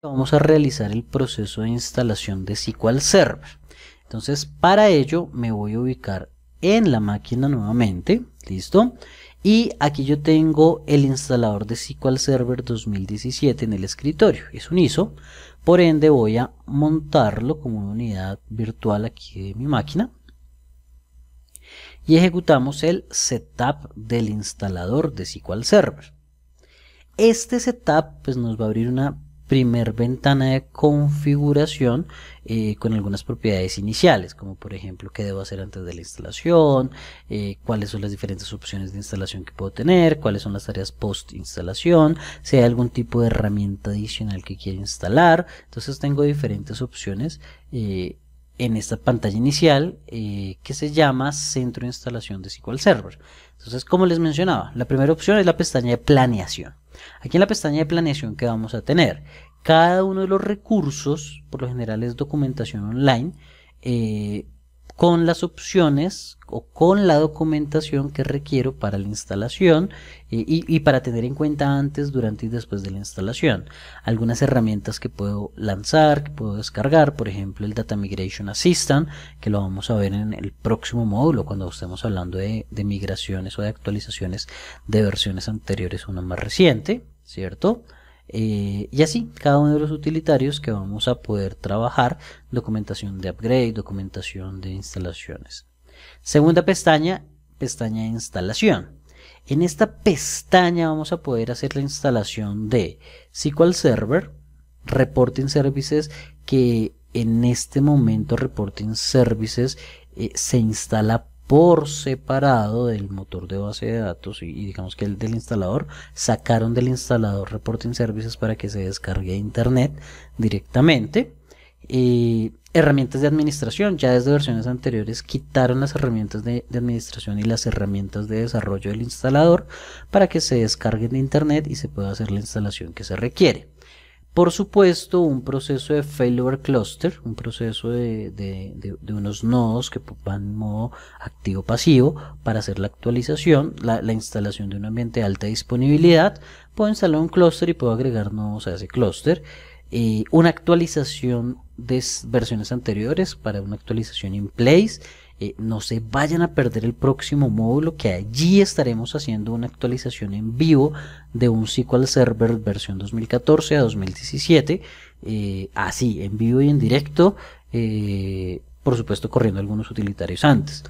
Vamos a realizar el proceso de instalación de SQL Server. Entonces, para ello me voy a ubicar en la máquina nuevamente, ¿listo? Y aquí yo tengo el instalador de SQL Server 2017 en el escritorio, es un ISO, por ende voy a montarlo como una unidad virtual aquí de mi máquina y ejecutamos el setup del instalador de SQL Server. Este setup pues, nos va a abrir una primer ventana de configuración eh, con algunas propiedades iniciales, como por ejemplo qué debo hacer antes de la instalación, eh, cuáles son las diferentes opciones de instalación que puedo tener, cuáles son las tareas post instalación, si hay algún tipo de herramienta adicional que quiera instalar. Entonces tengo diferentes opciones eh, en esta pantalla inicial eh, que se llama Centro de Instalación de SQL Server. Entonces, como les mencionaba, la primera opción es la pestaña de planeación. Aquí en la pestaña de planeación que vamos a tener, cada uno de los recursos, por lo general es documentación online, eh, con las opciones o con la documentación que requiero para la instalación y, para tener en cuenta antes, durante y después de la instalación. Algunas herramientas que puedo lanzar, que puedo descargar, por ejemplo el Data Migration Assistant, que lo vamos a ver en el próximo módulo cuando estemos hablando de, de migraciones o de actualizaciones de versiones anteriores a una más reciente, ¿cierto? Eh, y así, cada uno de los utilitarios que vamos a poder trabajar, documentación de upgrade, documentación de instalaciones. Segunda pestaña, pestaña de instalación. En esta pestaña vamos a poder hacer la instalación de SQL Server, Reporting Services, que en este momento Reporting Services eh, se instala por separado del motor de base de datos y, digamos que el del instalador, sacaron del instalador Reporting Services para que se descargue Internet directamente. y eh, herramientas de administración, ya desde versiones anteriores quitaron las herramientas de, de, administración y las herramientas de desarrollo del instalador para que se descarguen de Internet y se pueda hacer la instalación que se requiere. Por supuesto, un proceso de failover cluster, un proceso de, unos nodos que van en modo activo-pasivo para hacer la actualización, la, instalación de un ambiente de alta disponibilidad. Puedo instalar un cluster y puedo agregar nodos a ese cluster una actualización de versiones anteriores para una actualización in place eh, no se vayan a perder el próximo módulo que allí estaremos haciendo una actualización en vivo de un SQL Server versión 2014 a 2017. Eh, así, en vivo y en directo. Eh, por supuesto corriendo algunos utilitarios antes.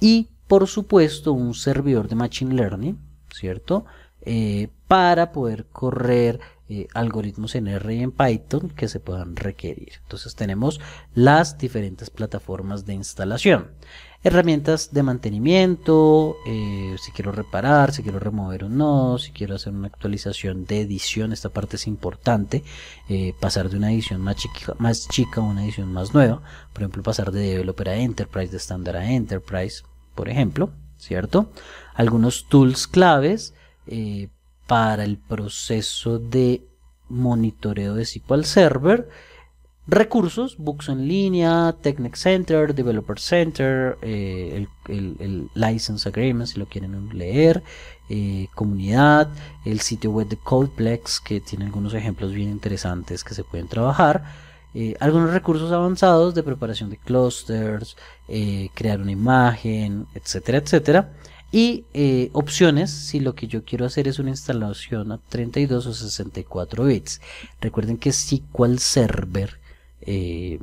Y por supuesto un servidor de Machine Learning, ¿cierto? para poder correr eh, algoritmos en R y en Python que se puedan requerir. Entonces tenemos las diferentes plataformas de instalación. Herramientas de mantenimiento, eh, si quiero reparar, si quiero remover un nodo, si quiero hacer una actualización de edición, esta parte es importante, eh, pasar de una edición más chica, más chica a una edición más nueva, por ejemplo pasar de developer a enterprise, de estándar a enterprise, por ejemplo, ¿cierto? Algunos tools claves, para el proceso de monitoreo de SQL Server. Recursos, Books en línea, Technic Center, Developer Center, eh, el, License Agreement si lo quieren leer, eh, comunidad, el sitio web de Codeplex que tiene algunos ejemplos bien interesantes que se pueden trabajar, eh, algunos recursos avanzados de preparación de clusters, crear una imagen, etcétera, etcétera y eh, opciones si lo que yo quiero hacer es una instalación a 32 o 64 bits. Recuerden que SQL Server eh,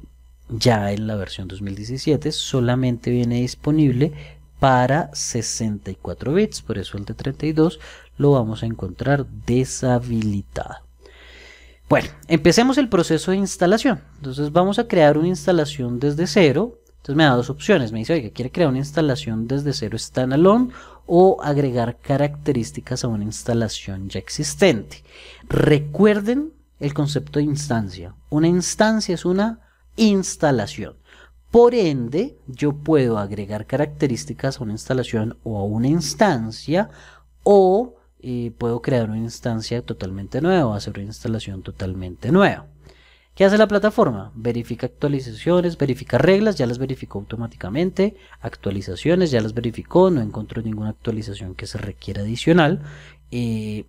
ya en la versión 2017 solamente viene disponible para 64 bits, por eso el de 32 lo vamos a encontrar deshabilitado. Bueno, empecemos el proceso de instalación. Entonces vamos a crear una instalación desde cero. Entonces me da dos opciones. Me dice, oiga, ¿quiere crear una instalación desde cero standalone o agregar características a una instalación ya existente. Recuerden el concepto de instancia. Una instancia es una instalación. Por ende, yo puedo agregar características a una instalación o a una instancia o eh, puedo crear una instancia totalmente nueva, hacer una instalación totalmente nueva. ¿Qué hace la plataforma? Verifica actualizaciones, verifica reglas, ya las verificó automáticamente, actualizaciones, ya las verificó, no encontró ninguna actualización que se requiera adicional. Eh,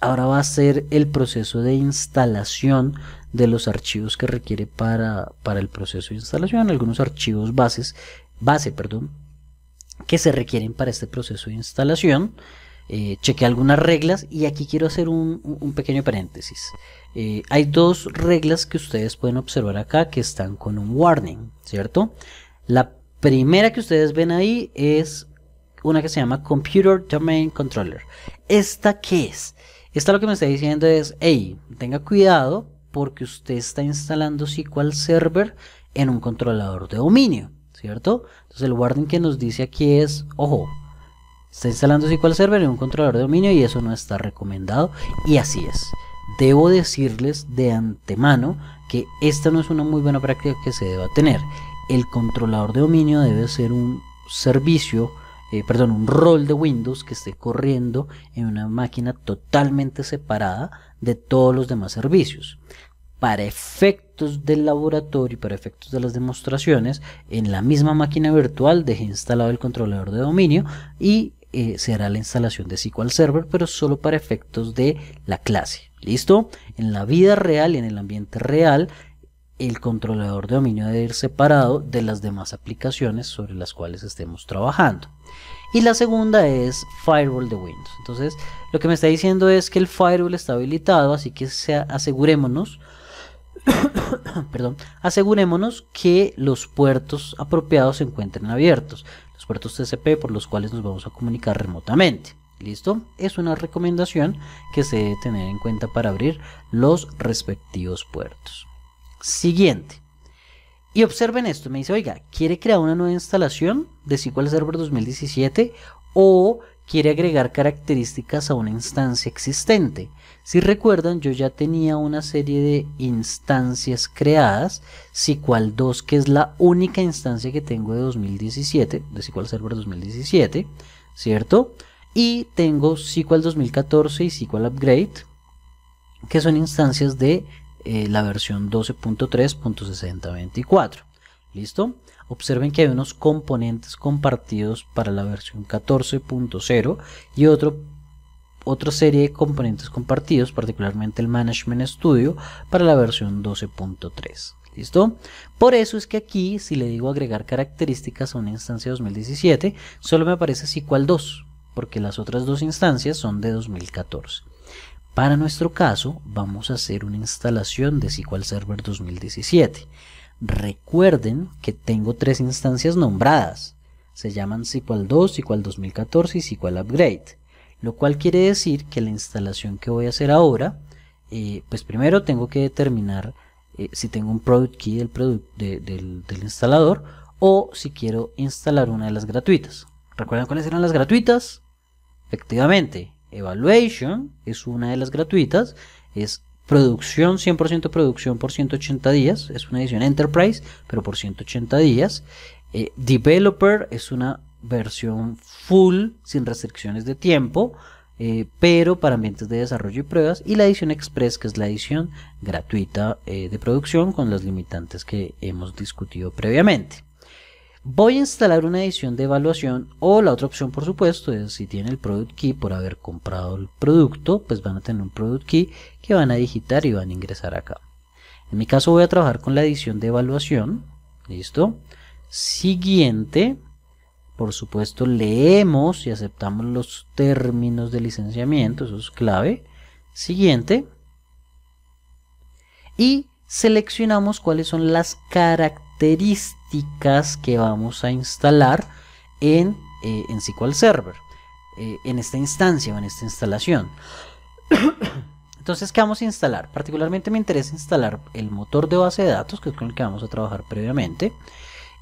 ahora va a ser el proceso de instalación de los archivos que requiere para, el proceso de instalación, algunos archivos bases, base, perdón, que se requieren para este proceso de instalación. Eh, algunas reglas y aquí quiero hacer un pequeño paréntesis. Eh, hay dos reglas que ustedes pueden observar acá que están con un warning, ¿cierto? La primera que ustedes ven ahí es una que se llama Computer Domain Controller. ¿Esta qué es? Esta lo que me está diciendo es, hey, tenga cuidado porque usted está instalando SQL Server en un controlador de dominio, ¿cierto? Entonces el warning que nos dice aquí es, ojo, está instalando SQL Server en un controlador de dominio y eso no está recomendado y así es. Debo decirles de antemano que esta no es una muy buena práctica que se deba tener. El controlador de dominio debe ser un servicio, eh, perdón, un rol de Windows que esté corriendo en una máquina totalmente separada de todos los demás servicios. Para efectos del laboratorio y para efectos de las demostraciones, en la misma máquina virtual deje instalado el controlador de dominio y eh, Será la instalación de SQL Server, pero solo para efectos de la clase. ¿Listo? En la vida real y en el ambiente real, el controlador de dominio debe ir separado de las demás aplicaciones sobre las cuales estemos trabajando. Y la segunda es Firewall de Windows. Entonces, lo que me está diciendo es que el firewall está habilitado, así que asegurémonos perdón, asegurémonos que los puertos apropiados se encuentren abiertos los puertos TCP por los cuales nos vamos a comunicar remotamente. ¿Listo? Es una recomendación que se debe tener en cuenta para abrir los respectivos puertos. Siguiente. Y observen esto, me dice, oiga, ¿quiere crear una nueva instalación de SQL Server 2017 o quiere agregar características a una instancia existente? Si recuerdan, yo ya tenía una serie de instancias creadas, SQL 2, que es la única instancia que tengo de 2017, de SQL Server 2017, ¿cierto? Y tengo SQL 2014 y SQL Upgrade, que son instancias de eh, la versión 12.3.6024. ¿Listo? Observen que hay unos componentes compartidos para la versión 14.0 y otro otra serie de componentes compartidos, particularmente el Management Studio para la versión 12.3. ¿Listo? Por eso es que aquí, si le digo agregar características a una instancia 2017, solo me aparece SQL 2, porque las otras dos instancias son de 2014. Para nuestro caso, vamos a hacer una instalación de SQL Server 2017. Recuerden que tengo tres instancias nombradas. Se llaman SQL 2, SQL 2014 y SQL Upgrade lo cual quiere decir que la instalación que voy a hacer ahora, eh, pues primero tengo que determinar eh, si tengo un product key del, del, instalador o si quiero instalar una de las gratuitas. ¿Recuerdan cuáles eran las gratuitas? Efectivamente, Evaluation es una de las gratuitas, es producción, 100% producción por 180 días, es una edición Enterprise, pero por 180 días. Eh, developer es una versión full sin restricciones de tiempo, eh, pero para ambientes de desarrollo y pruebas, y la edición express, que es la edición gratuita eh, de producción con los limitantes que hemos discutido previamente. Voy a instalar una edición de evaluación o la otra opción por supuesto es si tiene el product key por haber comprado el producto, pues van a tener un product key que van a digitar y van a ingresar acá. En mi caso voy a trabajar con la edición de evaluación, listo. Siguiente, por supuesto, leemos y aceptamos los términos de licenciamiento, eso es clave. Siguiente. Y seleccionamos cuáles son las características que vamos a instalar en, eh, en SQL Server, eh, en esta instancia o en esta instalación. Entonces, ¿qué vamos a instalar? Particularmente me interesa instalar el motor de base de datos, que es con el que vamos a trabajar previamente.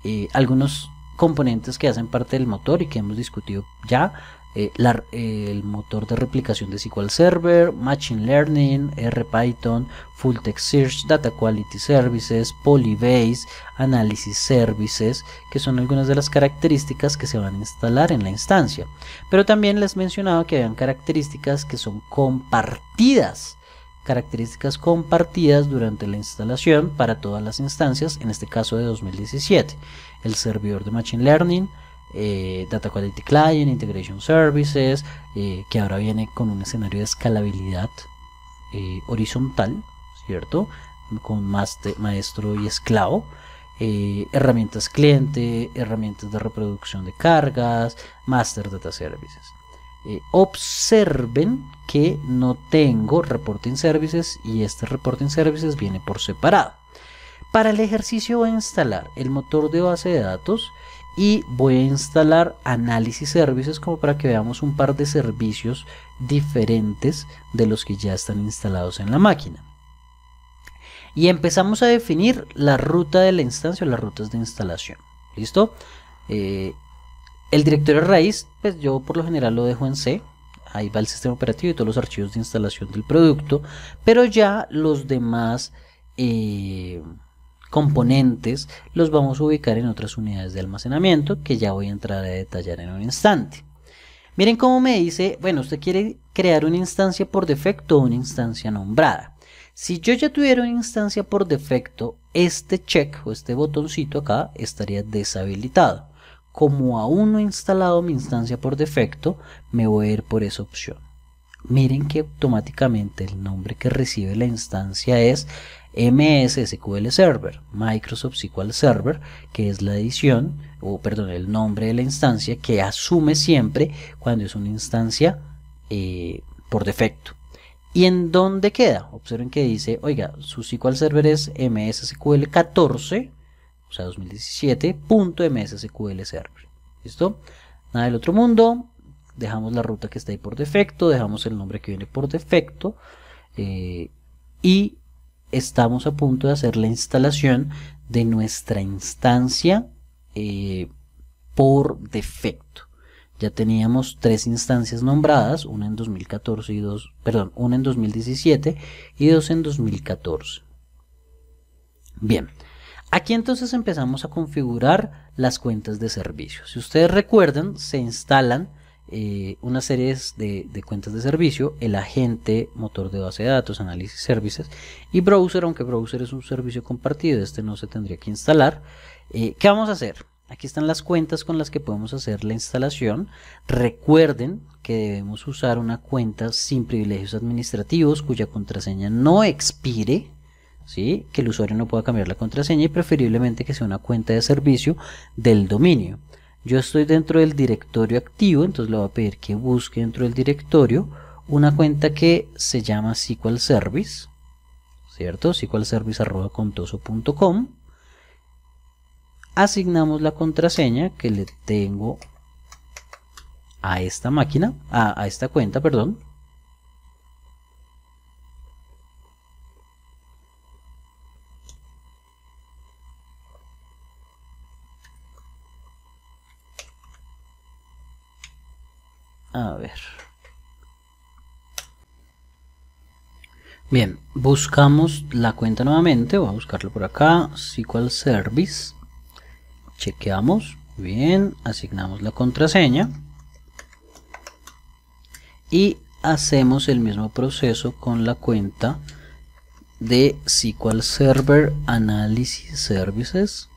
Eh, algunos componentes que hacen parte del motor y que hemos discutido ya. Eh, el motor de replicación de SQL Server, Machine Learning, RPython, Full Text Search, Data Quality Services, Polybase, Análisis Services, que son algunas de las características que se van a instalar en la instancia. Pero también les mencionaba que habían características que son compartidas características compartidas durante la instalación para todas las instancias, en este caso de 2017, el servidor de Machine Learning, eh, Data Quality Client, Integration Services, eh, que ahora viene con un escenario de escalabilidad eh, horizontal, ¿cierto? Con maestro y esclavo. herramientas cliente, herramientas de reproducción de cargas, Master Data Services. Eh, observen que no tengo reporting services y este reporting services viene por separado. Para el ejercicio voy a instalar el motor de base de datos y voy a instalar análisis services como para que veamos un par de servicios diferentes de los que ya están instalados en la máquina. Y empezamos a definir la ruta de la instancia o las rutas de instalación. ¿Listo? Eh, el directorio raíz, pues yo por lo general lo dejo en C. Ahí va el sistema operativo y todos los archivos de instalación del producto. Pero ya los demás eh, componentes los vamos a ubicar en otras unidades de almacenamiento que ya voy a entrar a detallar en un instante. Miren cómo me dice, bueno, usted quiere crear una instancia por defecto o una instancia nombrada. Si yo ya tuviera una instancia por defecto, este check o este botoncito acá estaría deshabilitado como aún no he instalado mi instancia por defecto, me voy a ir por esa opción. Miren que automáticamente el nombre que recibe la instancia es MSSQL Server, Microsoft SQL Server, que es la edición, o perdón, el nombre de la instancia que asume siempre cuando es una instancia eh, por defecto. ¿Y en dónde queda? Observen que dice, oiga, su SQL Server es MSSQL 14, o sea 2017, Server. ¿Listo? Nada del otro mundo, dejamos la ruta que está ahí por defecto, dejamos el nombre que viene por defecto eh, y estamos a punto de hacer la instalación de nuestra instancia eh, por defecto. Ya teníamos tres instancias nombradas, una en 2014 y dos, perdón, una en 2017 y dos en 2014. Bien, Aquí entonces empezamos a configurar las cuentas de servicio. Si ustedes recuerdan, se instalan eh, una serie de, cuentas de servicio, el agente, motor de base de datos, análisis services y browser, aunque browser es un servicio compartido, este no se tendría que instalar. Eh, ¿Qué vamos a hacer? Aquí están las cuentas con las que podemos hacer la instalación. Recuerden que debemos usar una cuenta sin privilegios administrativos cuya contraseña no expire que el usuario no pueda cambiar la contraseña y preferiblemente que sea una cuenta de servicio del dominio. Yo estoy dentro del directorio activo, entonces le voy a pedir que busque dentro del directorio una cuenta que se llama SQL Service, ¿cierto? SQLService.contoso.com. Asignamos la contraseña que le tengo a esta máquina, a esta cuenta, perdón. A ver. Bien, buscamos la cuenta nuevamente. Voy a buscarlo por acá. SQL Service. Chequeamos. Bien, asignamos la contraseña. Y hacemos el mismo proceso con la cuenta de SQL Server Analysis Services.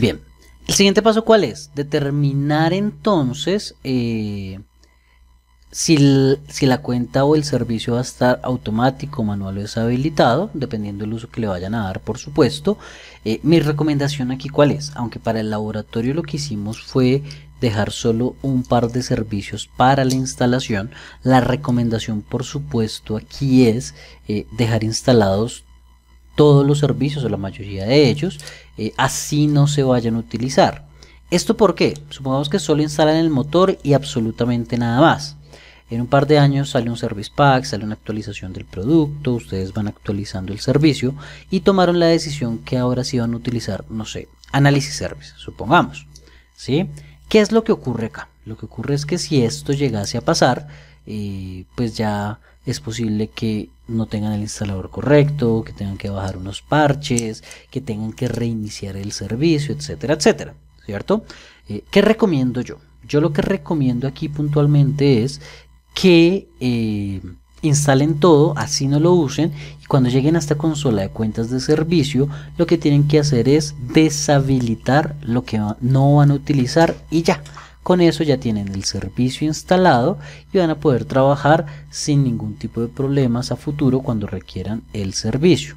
Bien, el siguiente paso cuál es? Determinar entonces eh, si, la cuenta o el servicio va a estar automático, manual o deshabilitado, dependiendo del uso que le vayan a dar, por supuesto. Eh, mi recomendación aquí cuál es, aunque para el laboratorio lo que hicimos fue dejar solo un par de servicios para la instalación, la recomendación por supuesto aquí es eh, dejar instalados todos los servicios o la mayoría de ellos, eh, así no se vayan a utilizar. ¿Esto por qué? Supongamos que solo instalan el motor y absolutamente nada más. En un par de años sale un service pack, sale una actualización del producto, ustedes van actualizando el servicio y tomaron la decisión que ahora sí van a utilizar, no sé, análisis service, supongamos. ¿Sí? ¿Qué es lo que ocurre acá? Lo que ocurre es que si esto llegase a pasar, eh, pues ya es posible que no tengan el instalador correcto, que tengan que bajar unos parches, que tengan que reiniciar el servicio, etcétera, etcétera, ¿cierto? Eh, ¿Qué recomiendo yo? Yo lo que recomiendo aquí puntualmente es que eh, instalen todo, así no lo usen, y cuando lleguen a esta consola de cuentas de servicio, lo que tienen que hacer es deshabilitar lo que no van a utilizar y ya con eso ya tienen el servicio instalado y van a poder trabajar sin ningún tipo de problemas a futuro cuando requieran el servicio.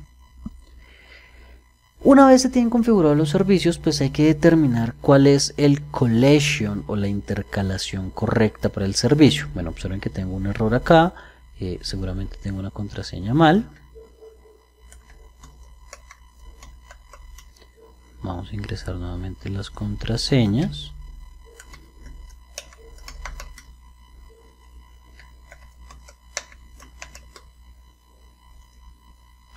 Una vez se tienen configurados los servicios, pues hay que determinar cuál es el collection o la intercalación correcta para el servicio. Bueno, observen que tengo un error acá, eh, seguramente tengo una contraseña mal. Vamos a ingresar nuevamente las contraseñas.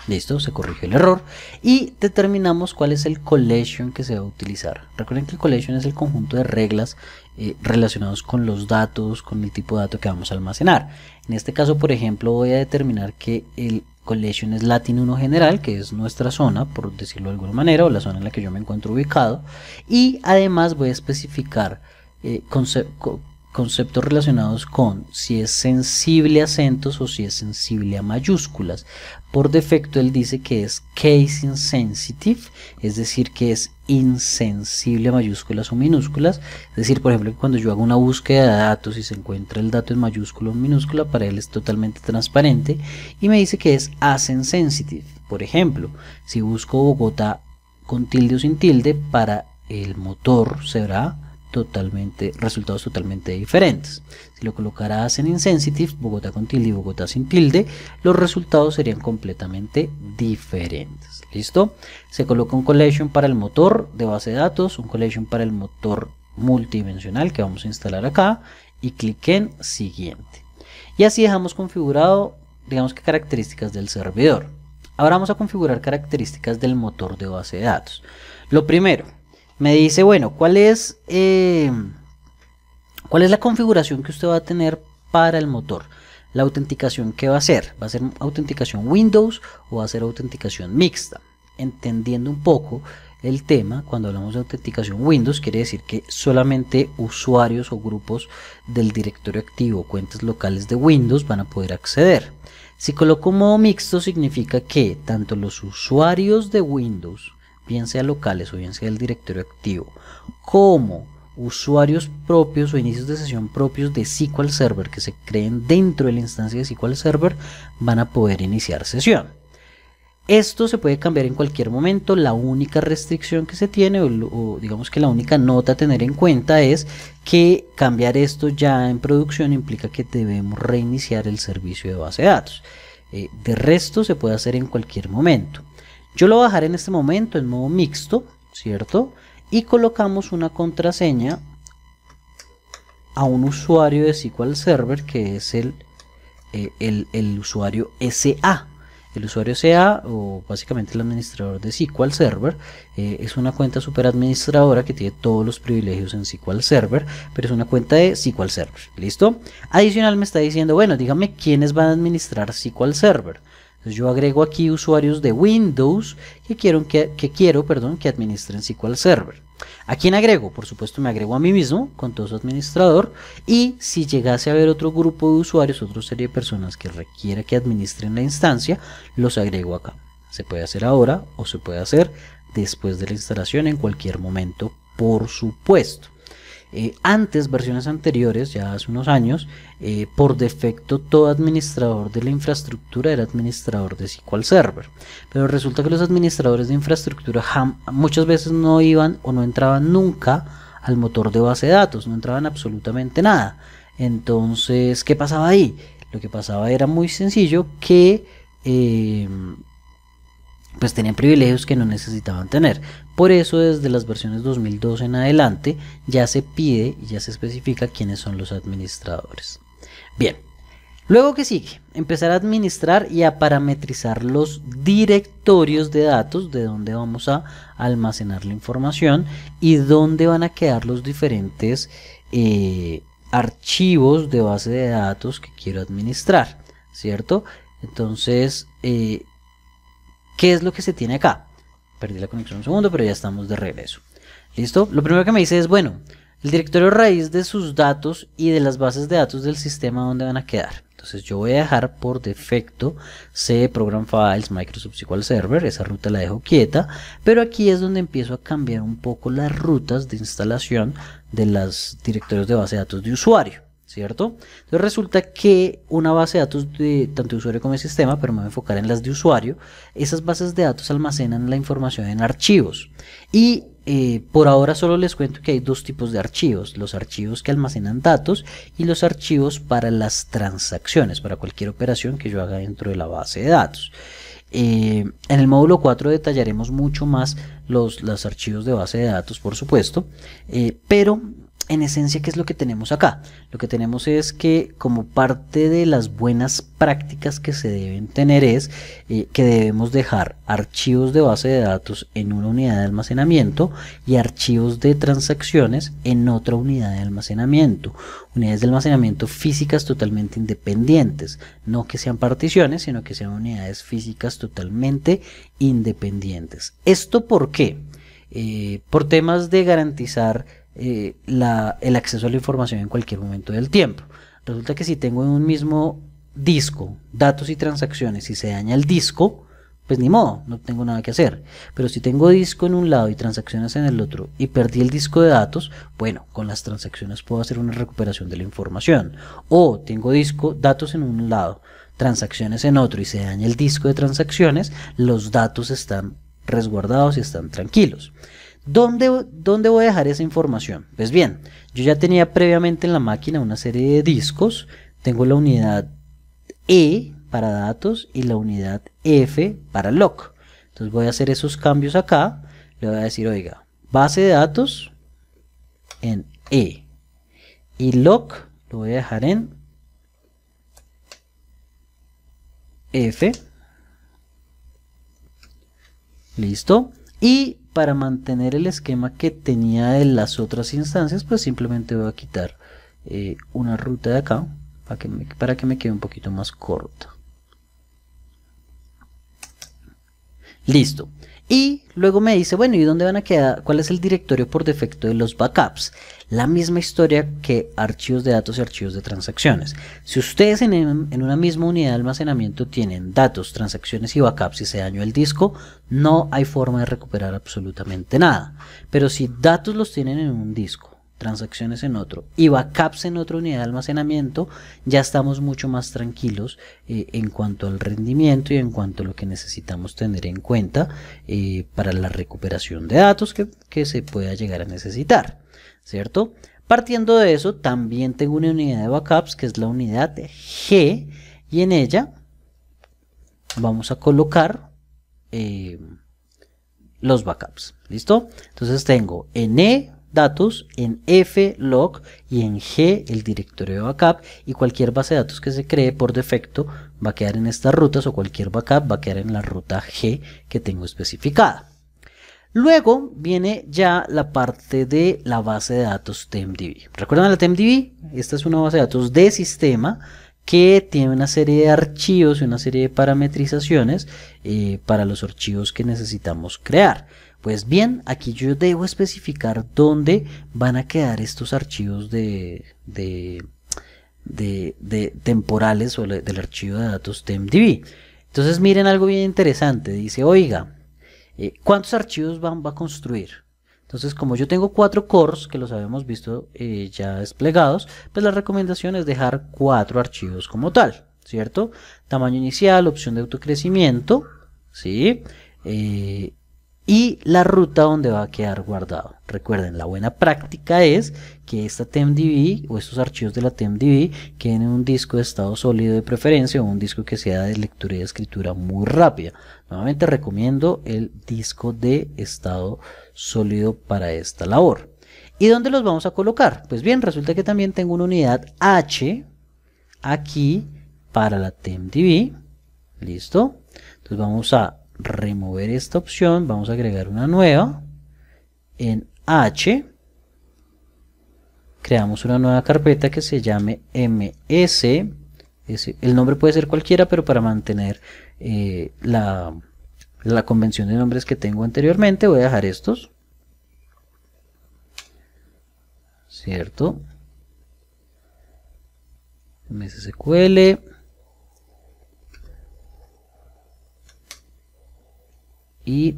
Listo, se corrigió el error y determinamos cuál es el collection que se va a utilizar. Recuerden que el collection es el conjunto de reglas eh, relacionados con los datos, con el tipo de dato que vamos a almacenar. En este caso, por ejemplo, voy a determinar que el collection es Latin 1 general, que es nuestra zona, por decirlo de alguna manera, o la zona en la que yo me encuentro ubicado. Y además voy a especificar eh, conceptos relacionados con si es sensible a acentos o si es sensible a mayúsculas. Por defecto él dice que es case insensitive, es decir, que es insensible a mayúsculas o minúsculas. Es decir, por ejemplo, cuando yo hago una búsqueda de datos y se encuentra el dato en mayúscula o minúscula, para él es totalmente transparente. Y me dice que es accent sensitive. Por ejemplo, si busco Bogotá con tilde o sin tilde, para el motor será totalmente, resultados totalmente diferentes. Si lo colocaras en insensitive, Bogotá con tilde y Bogotá sin tilde, los resultados serían completamente diferentes. ¿Listo? Se coloca un collection para el motor de base de datos, un collection para el motor multidimensional que vamos a instalar acá y clic en siguiente. Y así dejamos configurado, digamos que características del servidor. Ahora vamos a configurar características del motor de base de datos. Lo primero, me dice, bueno, ¿cuál es, eh, ¿cuál es la configuración que usted va a tener para el motor? La autenticación que va a hacer, ¿va a ser autenticación Windows o va a ser autenticación mixta? Entendiendo un poco el tema, cuando hablamos de autenticación Windows, quiere decir que solamente usuarios o grupos del directorio activo, cuentas locales de Windows van a poder acceder. Si coloco modo mixto significa que tanto los usuarios de Windows bien sea locales o bien sea el directorio activo, como usuarios propios o inicios de sesión propios de SQL Server que se creen dentro de la instancia de SQL Server van a poder iniciar sesión. Esto se puede cambiar en cualquier momento, la única restricción que se tiene o, digamos que la única nota a tener en cuenta es que cambiar esto ya en producción implica que debemos reiniciar el servicio de base de datos. Eh, de resto se puede hacer en cualquier momento. Yo lo bajaré en este momento en modo mixto, ¿cierto? Y colocamos una contraseña a un usuario de SQL Server que es el, eh, el, usuario SA, el usuario SA o básicamente el administrador de SQL Server eh, es una cuenta super administradora que tiene todos los privilegios en SQL Server pero es una cuenta de SQL Server listo adicional me está diciendo bueno dígame quiénes van a administrar SQL Server entonces yo agrego aquí usuarios de Windows que quiero que, administren SQL Server. ¿A quién agrego? Por supuesto me agrego a mí mismo con todo su administrador y si llegase a haber otro grupo de usuarios, otra serie de personas que requiera que administren la instancia, los agrego acá. Se puede hacer ahora o se puede hacer después de la instalación en cualquier momento, por supuesto. Eh, antes, versiones anteriores, ya hace unos años, eh, por defecto todo administrador de la infraestructura era administrador de SQL Server. Pero resulta que los administradores de infraestructura muchas veces no iban o no entraban nunca al motor de base de datos, no entraban absolutamente nada. Entonces, ¿qué pasaba ahí? Lo que pasaba era muy sencillo que... Eh, pues tenían privilegios que no necesitaban tener. Por eso desde las versiones 2012 en adelante ya se pide y ya se especifica quiénes son los administradores. Bien, luego que sigue, empezar a administrar y a parametrizar los directorios de datos de donde vamos a almacenar la información y dónde van a quedar los diferentes eh, archivos de base de datos que quiero administrar, ¿cierto? Entonces, eh, ¿Qué es lo que se tiene acá? Perdí la conexión un segundo, pero ya estamos de regreso. ¿Listo? Lo primero que me dice es, bueno, el directorio raíz de sus datos y de las bases de datos del sistema donde van a quedar. Entonces yo voy a dejar por defecto C Program Files Microsoft SQL Server, esa ruta la dejo quieta, pero aquí es donde empiezo a cambiar un poco las rutas de instalación de las directorios de base de datos de usuario. ¿cierto? Entonces resulta que una base de datos de tanto usuario como de sistema, pero me voy a enfocar en las de usuario, esas bases de datos almacenan la información en archivos y eh, por ahora solo les cuento que hay dos tipos de archivos, los archivos que almacenan datos y los archivos para las transacciones, para cualquier operación que yo haga dentro de la base de datos. Eh, en el módulo 4 detallaremos mucho más los, los, archivos de base de datos, por supuesto, eh, pero en esencia, ¿qué es lo que tenemos acá? Lo que tenemos es que como parte de las buenas prácticas que se deben tener es eh, que debemos dejar archivos de base de datos en una unidad de almacenamiento y archivos de transacciones en otra unidad de almacenamiento. Unidades de almacenamiento físicas totalmente independientes, no que sean particiones, sino que sean unidades físicas totalmente independientes. ¿Esto por qué? Eh, por temas de garantizar eh, el acceso a la información en cualquier momento del tiempo. Resulta que si tengo en un mismo disco datos y transacciones y se daña el disco, pues ni modo, no tengo nada que hacer. Pero si tengo disco en un lado y transacciones en el otro y perdí el disco de datos, bueno, con las transacciones puedo hacer una recuperación de la información. O tengo disco, datos en un lado, transacciones en otro y se daña el disco de transacciones, los datos están resguardados y están tranquilos. ¿Dónde, ¿Dónde, voy a dejar esa información? Pues bien, yo ya tenía previamente en la máquina una serie de discos. Tengo la unidad E para datos y la unidad F para lock. Entonces voy a hacer esos cambios acá. Le voy a decir, oiga, base de datos en E. Y lock lo voy a dejar en F. Listo. Y para mantener el esquema que tenía de las otras instancias, pues simplemente voy a quitar eh, una ruta de acá para que, para que me quede un poquito más corta. Listo. Y luego me dice, bueno, ¿y dónde van a quedar? ¿Cuál es el directorio por defecto de los backups? La misma historia que archivos de datos y archivos de transacciones. Si ustedes en, una misma unidad de almacenamiento tienen datos, transacciones y backups y se dañó el disco, no hay forma de recuperar absolutamente nada. Pero si datos los tienen en un disco transacciones en otro y backups en otra unidad de almacenamiento, ya estamos mucho más tranquilos eh, en cuanto al rendimiento y en cuanto a lo que necesitamos tener en cuenta eh, para la recuperación de datos que, se pueda llegar a necesitar, ¿cierto? Partiendo de eso, también tengo una unidad de backups que es la unidad G y en ella vamos a colocar eh, los backups, ¿listo? Entonces tengo E datos, en F, log y en g el directorio de backup y cualquier base de datos que se cree por defecto va a quedar en estas rutas o cualquier backup va a quedar en la ruta g que tengo especificada. Luego viene ya la parte de la base de datos TMDB. ¿Recuerdan la TMDB? Esta es una base de datos de sistema que tiene una serie de archivos y una serie de parametrizaciones eh, para los archivos que necesitamos crear. Pues bien, aquí yo debo especificar dónde van a quedar estos archivos de, de, temporales o del archivo de datos TemDB. Entonces miren algo bien interesante. Dice, oiga, eh, ¿cuántos archivos van, va a construir? Entonces, como yo tengo cuatro cores que los habíamos visto eh, ya desplegados, pues la recomendación es dejar cuatro archivos como tal, ¿cierto? Tamaño inicial, opción de autocrecimiento, ¿sí? Eh, y la ruta donde va a quedar guardado. Recuerden, la buena práctica es que esta TMDB o estos archivos de la TMDB queden en un disco de estado sólido de preferencia o un disco que sea de lectura y escritura muy rápida. Nuevamente recomiendo el disco de estado sólido para esta labor. ¿Y dónde los vamos a colocar? Pues bien, resulta que también tengo una unidad H aquí para la TMDB. ¿Listo? Entonces vamos a remover esta opción, vamos a agregar una nueva, en H, creamos una nueva carpeta que se llame MS, el nombre puede ser cualquiera, pero para mantener eh, la, la convención de nombres que tengo anteriormente, voy a dejar estos, ¿cierto? MSSQL, y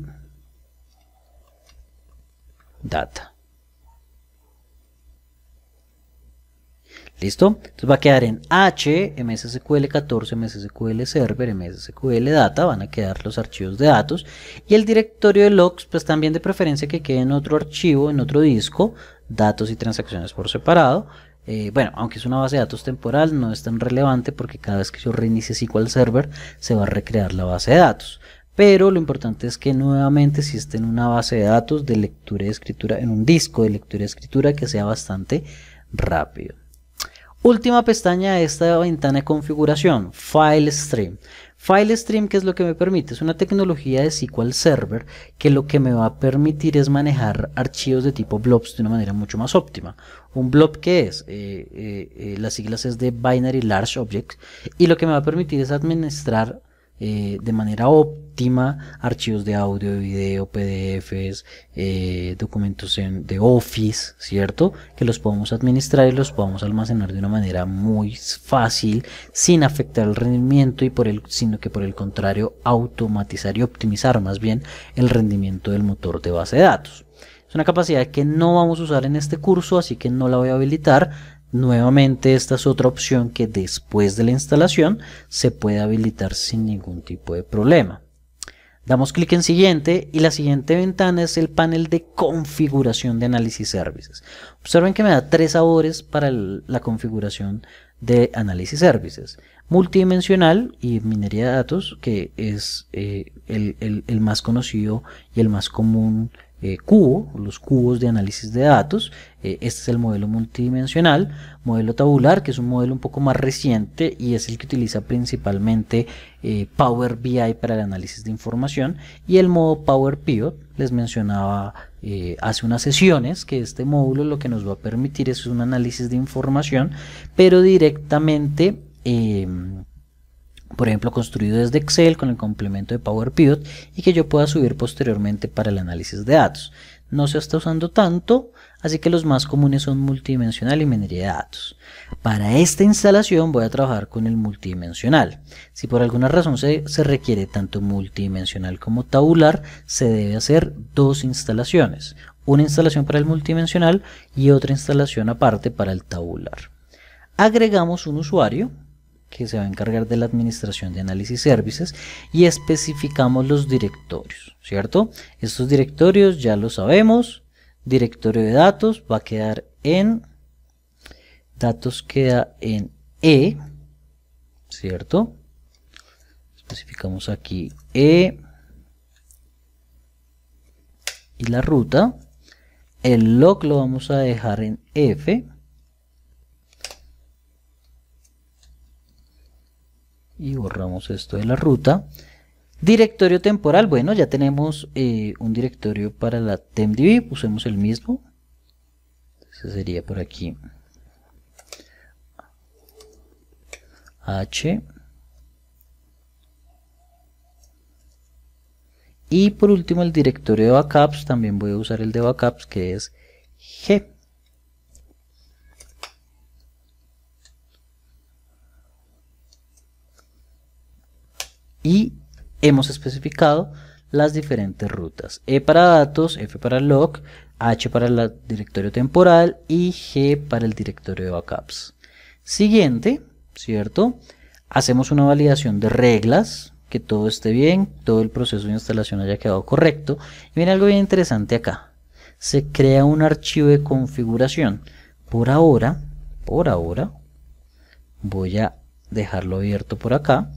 data. ¿Listo? Entonces va a quedar en H, MSSQL 14, msql Server, msql Data, van a quedar los archivos de datos. Y el directorio de logs, pues también de preferencia que quede en otro archivo, en otro disco, datos y transacciones por separado. Eh, bueno, aunque es una base de datos temporal, no es tan relevante porque cada vez que yo reinicie SQL Server se va a recrear la base de datos pero lo importante es que nuevamente si esté en una base de datos de lectura y escritura, en un disco de lectura y escritura que sea bastante rápido. Última pestaña de esta ventana de configuración, File Stream. File Stream, ¿qué es lo que me permite? Es una tecnología de SQL Server que lo que me va a permitir es manejar archivos de tipo blobs de una manera mucho más óptima. Un blob que es, eh, eh, eh, las siglas es de Binary Large Objects, y lo que me va a permitir es administrar eh, de manera óptima archivos de audio, video, PDFs, eh, documentos de Office, ¿cierto? Que los podemos administrar y los podemos almacenar de una manera muy fácil, sin afectar el rendimiento, y por el, sino que por el contrario, automatizar y optimizar más bien el rendimiento del motor de base de datos. Es una capacidad que no vamos a usar en este curso, así que no la voy a habilitar Nuevamente esta es otra opción que después de la instalación se puede habilitar sin ningún tipo de problema. Damos clic en siguiente y la siguiente ventana es el panel de configuración de análisis services. Observen que me da tres sabores para la configuración de análisis services. Multidimensional y minería de datos, que es eh, el, más conocido y el más común eh, cubo, los cubos de análisis de datos. Eh, este es el modelo multidimensional, modelo tabular, que es un modelo un poco más reciente y es el que utiliza principalmente eh, Power BI para el análisis de información y el modo Power Pivot, les mencionaba eh, hace unas sesiones que este módulo lo que nos va a permitir es un análisis de información, pero directamente em, por ejemplo construido desde Excel con el complemento de Power Pivot y que yo pueda subir posteriormente para el análisis de datos. No se está usando tanto, así que los más comunes son multidimensional y minería de datos. Para esta instalación voy a trabajar con el multidimensional. Si por alguna razón se, requiere tanto multidimensional como tabular, se debe hacer dos instalaciones, una instalación para el multidimensional y otra instalación aparte para el tabular. Agregamos un usuario que se va a encargar de la administración de análisis services y especificamos los directorios, ¿cierto? Estos directorios ya los sabemos, Directorio de datos va a quedar en datos queda en E, ¿cierto? Especificamos aquí E y la ruta. El log lo vamos a dejar en F. Y borramos esto de la ruta. Directorio temporal, bueno, ya tenemos eh, un directorio para la temdb, pusemos el mismo. Ese sería por aquí. H. Y por último el directorio de backups, también voy a usar el de backups que es G. Y hemos especificado las diferentes rutas. E para datos, F para log, H para el directorio temporal y G para el directorio de backups. Siguiente, ¿cierto? Hacemos una validación de reglas, que todo esté bien, todo el proceso de instalación haya quedado correcto. Y viene algo bien interesante acá. Se crea un archivo de configuración. Por ahora, por ahora, voy a dejarlo abierto por acá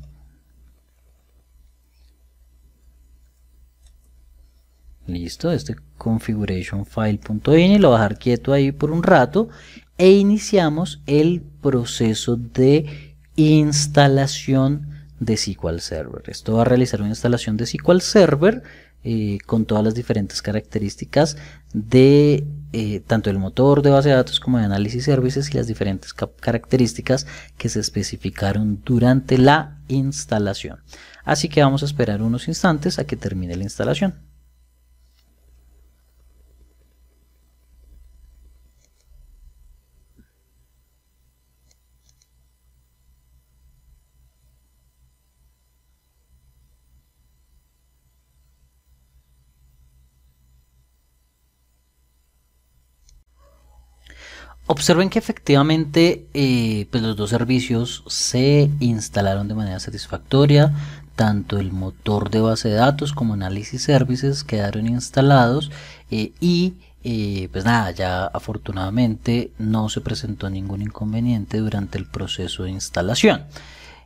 Listo, este configuration file.ini lo va a dejar quieto ahí por un rato e iniciamos el proceso de instalación de SQL Server. Esto va a realizar una instalación de SQL Server eh, con todas las diferentes características de eh, tanto el motor de base de datos como de análisis services y las diferentes características que se especificaron durante la instalación. Así que vamos a esperar unos instantes a que termine la instalación. Observen que efectivamente eh, pues los dos servicios se instalaron de manera satisfactoria, tanto el motor de base de datos como análisis services quedaron instalados eh, y eh, pues nada, ya afortunadamente no se presentó ningún inconveniente durante el proceso de instalación.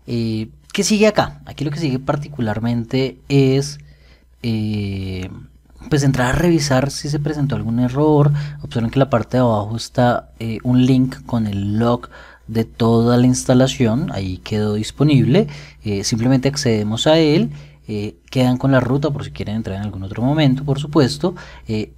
¿Qué sigue acá? Aquí lo que sigue particularmente es pues entrar a revisar si se presentó algún error. Observen que en la parte de abajo está eh, un link con el log de toda la instalación, ahí quedó disponible, eh, simplemente accedemos a él, eh, quedan con la ruta por si quieren entrar en algún otro momento, por supuesto,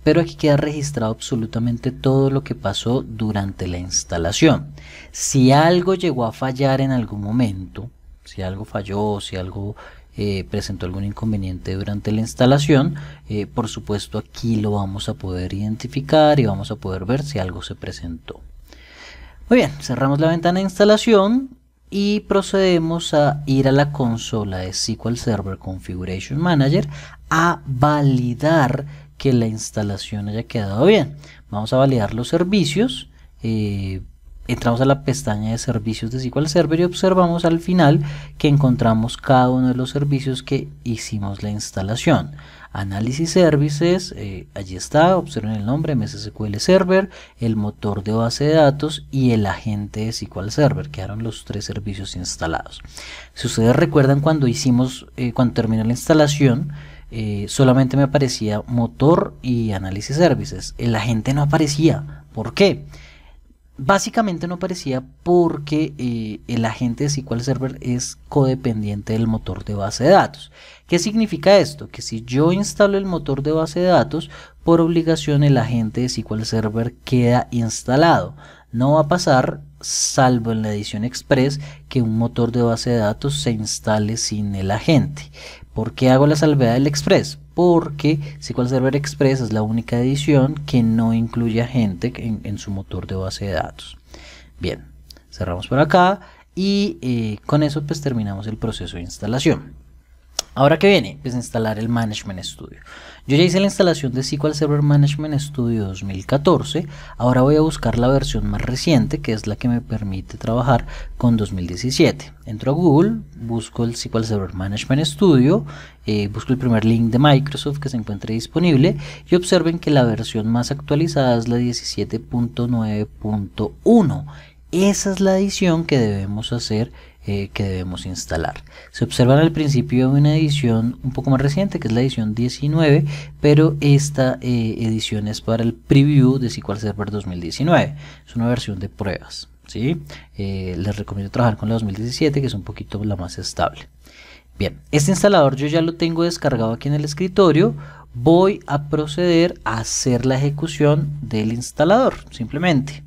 pero aquí queda registrado absolutamente todo lo que pasó durante la instalación. Si algo llegó a fallar en algún momento, si algo falló, si algo eh, presentó algún inconveniente durante la instalación, eh, por supuesto aquí lo vamos a poder identificar y vamos a poder ver si algo se presentó. Muy bien, cerramos la ventana de instalación y procedemos a ir a la consola de SQL Server Configuration Manager a validar que la instalación haya quedado bien. Vamos a validar los servicios. Eh, entramos a la pestaña de servicios de SQL Server y observamos al final que encontramos cada uno de los servicios que hicimos la instalación. Análisis Services, eh, allí está, observen el nombre MSSQL Server, el motor de base de datos y el agente de SQL Server, quedaron los tres servicios instalados. Si ustedes recuerdan cuando hicimos, eh, cuando terminó la instalación, eh, solamente me aparecía motor y análisis services. El agente no aparecía. ¿Por qué? Básicamente no parecía porque eh, el agente de SQL Server es codependiente del motor de base de datos. ¿Qué significa esto? Que si yo instalo el motor de base de datos, por obligación el agente de SQL Server queda instalado. No va a pasar, salvo en la edición express, que un motor de base de datos se instale sin el agente. ¿Por qué hago la salvedad del express? porque SQL Server Express es la única edición que no incluye a en, en su motor de base de datos. Bien, cerramos por acá y eh, con eso pues terminamos el proceso de instalación. Ahora que viene, pues instalar el Management Studio. Yo ya hice la instalación de SQL Server Management Studio 2014, ahora voy a buscar la versión más reciente, que es la que me permite trabajar con 2017. Entro a Google, busco el SQL Server Management Studio, eh, busco el primer link de Microsoft que se encuentre disponible y observen que la versión más actualizada es la 17.9.1. Esa es la edición que debemos hacer eh, que debemos instalar. Se observa al principio una edición un poco más reciente, que es la edición 19, pero esta eh, edición es para el preview de SQL Server 2019. Es una versión de pruebas. ¿sí? Eh, les recomiendo trabajar con la 2017, que es un poquito la más estable. Bien, este instalador yo ya lo tengo descargado aquí en el escritorio. Voy a proceder a hacer la ejecución del instalador, simplemente.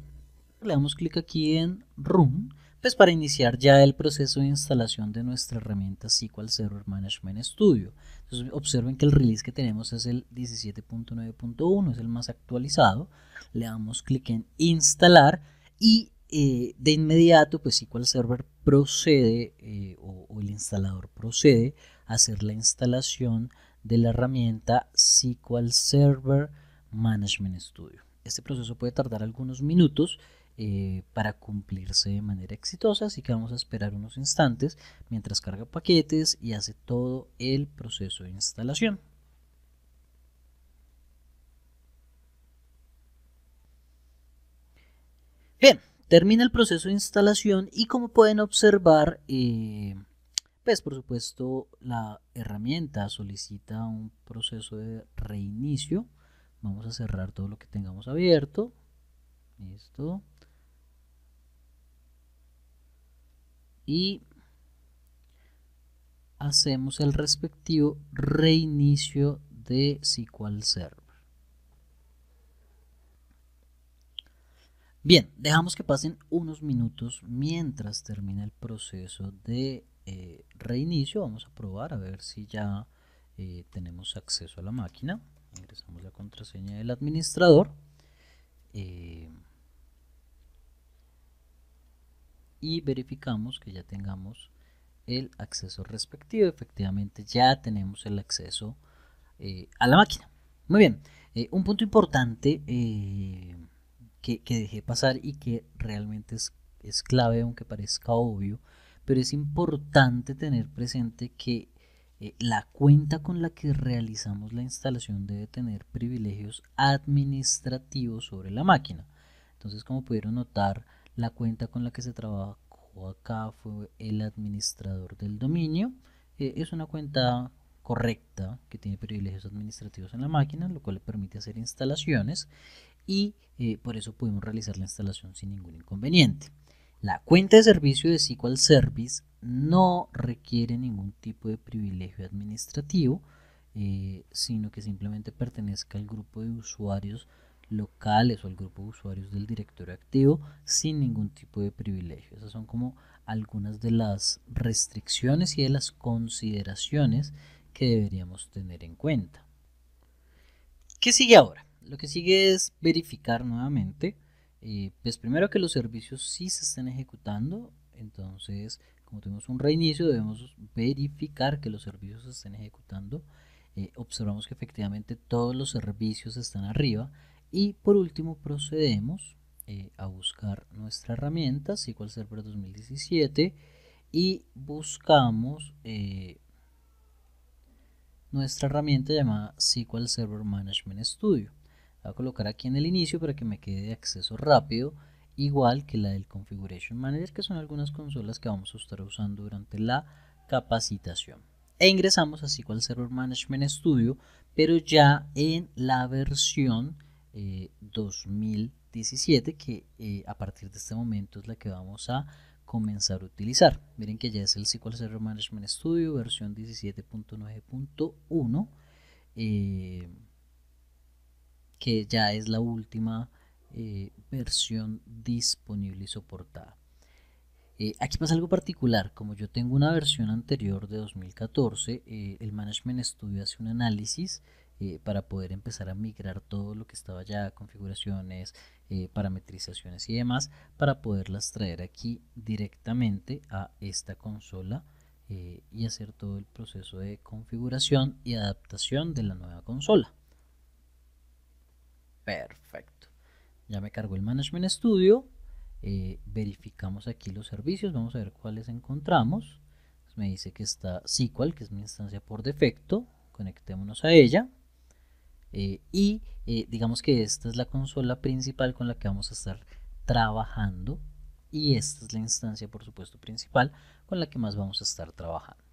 Le damos clic aquí en Room pues para iniciar ya el proceso de instalación de nuestra herramienta SQL Server Management Studio. Entonces observen que el release que tenemos es el 17.9.1, es el más actualizado. Le damos clic en instalar y eh, de inmediato pues SQL Server procede eh, o, el instalador procede a hacer la instalación de la herramienta SQL Server Management Studio. Este proceso puede tardar algunos minutos eh, para cumplirse de manera exitosa, así que vamos a esperar unos instantes mientras carga paquetes y hace todo el proceso de instalación. Bien, termina el proceso de instalación y como pueden observar, eh, pues por supuesto la herramienta solicita un proceso de reinicio. Vamos a cerrar todo lo que tengamos abierto. Listo. y hacemos el respectivo reinicio de SQL Server. Bien, dejamos que pasen unos minutos mientras termina el proceso de eh, reinicio. Vamos a probar a ver si ya eh, tenemos acceso a la máquina. Ingresamos la contraseña del administrador. Eh, y verificamos que ya tengamos el acceso respectivo. Efectivamente, ya tenemos el acceso eh, a la máquina. Muy bien, eh, un punto importante eh, que, que, dejé pasar y que realmente es, es, clave, aunque parezca obvio, pero es importante tener presente que la cuenta con la que realizamos la instalación debe tener privilegios administrativos sobre la máquina. Entonces, como pudieron notar, la cuenta con la que se trabajó acá fue el administrador del dominio. Eh, es una cuenta correcta que tiene privilegios administrativos en la máquina, lo cual le permite hacer instalaciones y eh, por eso pudimos realizar la instalación sin ningún inconveniente. La cuenta de servicio de SQL Service no requiere ningún tipo de privilegio administrativo, eh, sino que simplemente pertenezca al grupo de usuarios locales o el grupo de usuarios del directorio activo sin ningún tipo de privilegio. Esas son como algunas de las restricciones y de las consideraciones que deberíamos tener en cuenta. ¿Qué sigue ahora? Lo que sigue es verificar nuevamente, eh, pues primero que los servicios sí se estén ejecutando, entonces como tenemos un reinicio debemos verificar que los servicios se estén ejecutando. Eh, observamos que efectivamente todos los servicios están arriba y por último procedemos eh, a buscar nuestra herramienta SQL Server 2017 y buscamos eh, nuestra herramienta llamada SQL Server Management Studio. La voy a colocar aquí en el inicio para que me quede de acceso rápido, igual que la del Configuration Manager, que son algunas consolas que vamos a estar usando durante la capacitación. E ingresamos a SQL Server Management Studio, pero ya en la versión 2017 eh, que eh, a partir de este momento es la que vamos a comenzar a utilizar. Miren que ya es el SQL Server Management Studio versión 17.9.1 eh, que ya es la última versión disponible y soportada. aquí pasa algo particular, como yo tengo una versión anterior de 2014, el Management Studio hace un análisis eh, para poder empezar a migrar todo lo que estaba ya, configuraciones, eh, parametrizaciones y demás, para poderlas traer aquí directamente a esta consola eh, y hacer todo el proceso de configuración y adaptación de la nueva consola. Perfecto. Ya me cargó el Management Studio. verificamos aquí los servicios, vamos a ver cuáles encontramos. me dice que está SQL, que es mi instancia por defecto, conectémonos a ella. Eh, y eh, digamos que esta es la consola principal con la que vamos a estar trabajando y esta es la instancia por supuesto principal con la que más vamos a estar trabajando.